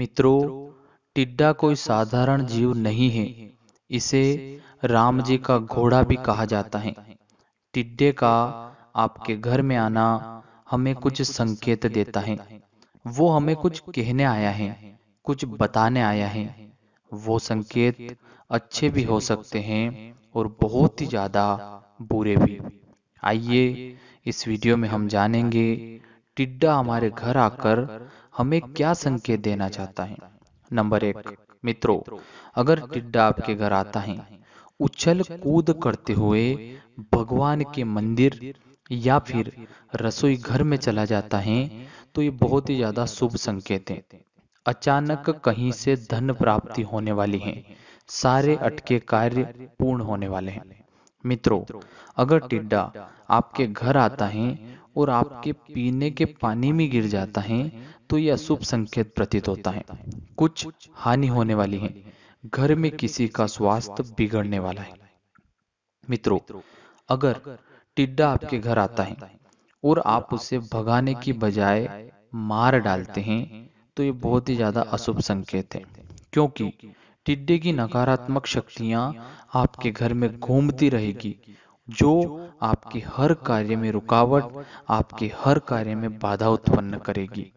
मित्रों टिड्डा कोई साधारण जीव नहीं है इसे राम जी का घोड़ा भी कहा जाता है टिड्डे का आपके घर में आना हमें कुछ संकेत देता है वो हमें कुछ कहने आया है कुछ बताने आया है वो संकेत अच्छे भी हो सकते हैं और बहुत ही ज्यादा बुरे भी आइए इस वीडियो में हम जानेंगे टिड्डा हमारे घर आकर हमें क्या संकेत देना चाहता है नंबर एक मित्रों अगर टिड्डा आपके घर आता है उछल कूद करते हुए भगवान के मंदिर या फिर रसोई घर में चला जाता है तो, तो ये बहुत ही ज्यादा शुभ संकेत है अचानक कहीं से धन प्राप्ति होने वाली है सारे अटके कार्य पूर्ण होने वाले हैं मित्रों अगर टिड्डा आपके घर आता है और आपके पीने के पानी में गिर जाता है तो यह अशुभ संकेत प्रतीत होता है कुछ हानि होने वाली है घर में किसी का स्वास्थ्य बिगड़ने वाला है मित्रों अगर टिड्डा आपके घर आता है और आप उसे भगाने की बजाय मार डालते हैं तो ये बहुत ही ज्यादा अशुभ संकेत है क्योंकि टिड्डे की नकारात्मक शक्तियां आपके घर में घूमती रहेगी जो आपके हर कार्य में रुकावट आपके हर कार्य में बाधा उत्पन्न करेगी